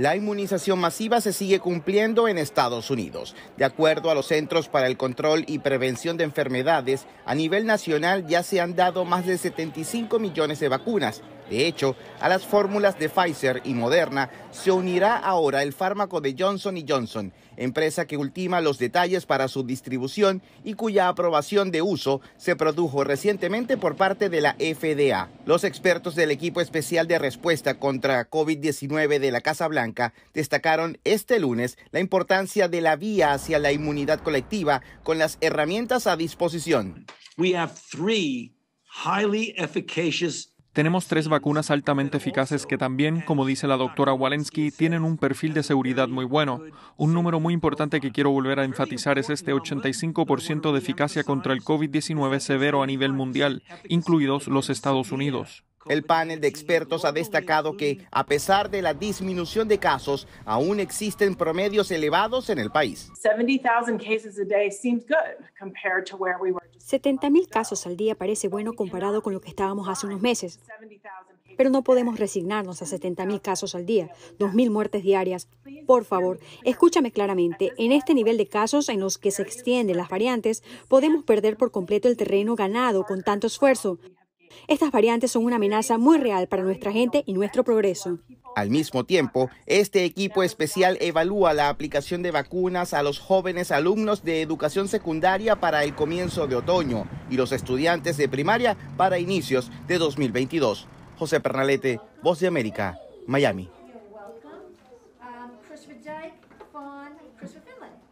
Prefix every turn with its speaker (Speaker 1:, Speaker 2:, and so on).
Speaker 1: la inmunización masiva se sigue cumpliendo en Estados Unidos. De acuerdo a los Centros para el Control y Prevención de Enfermedades, a nivel nacional ya se han dado más de 75 millones de vacunas. De hecho, a las fórmulas de Pfizer y Moderna se unirá ahora el fármaco de Johnson Johnson, empresa que ultima los detalles para su distribución y cuya aprobación de uso se produjo recientemente por parte de la FDA. Los expertos del equipo especial de respuesta contra COVID-19 de la Casa Blanca destacaron este lunes la importancia de la vía hacia la inmunidad colectiva con las herramientas a disposición.
Speaker 2: We have tenemos tres vacunas altamente eficaces que también, como dice la doctora Walensky, tienen un perfil de seguridad muy bueno. Un número muy importante que quiero volver a enfatizar es este 85% de eficacia contra el COVID-19 severo a nivel mundial, incluidos los Estados Unidos.
Speaker 1: El panel de expertos ha destacado que, a pesar de la disminución de casos, aún existen promedios elevados en el país.
Speaker 3: 70.000 casos al día parece bueno comparado con lo que estábamos hace unos meses. Pero no podemos resignarnos a 70.000 casos al día, 2.000 muertes diarias. Por favor, escúchame claramente, en este nivel de casos en los que se extienden las variantes, podemos perder por completo el terreno ganado con tanto esfuerzo. Estas variantes son una amenaza muy real para nuestra gente y nuestro progreso.
Speaker 1: Al mismo tiempo, este equipo especial evalúa la aplicación de vacunas a los jóvenes alumnos de educación secundaria para el comienzo de otoño y los estudiantes de primaria para inicios de 2022. José Pernalete, Voz de América, Miami. Um,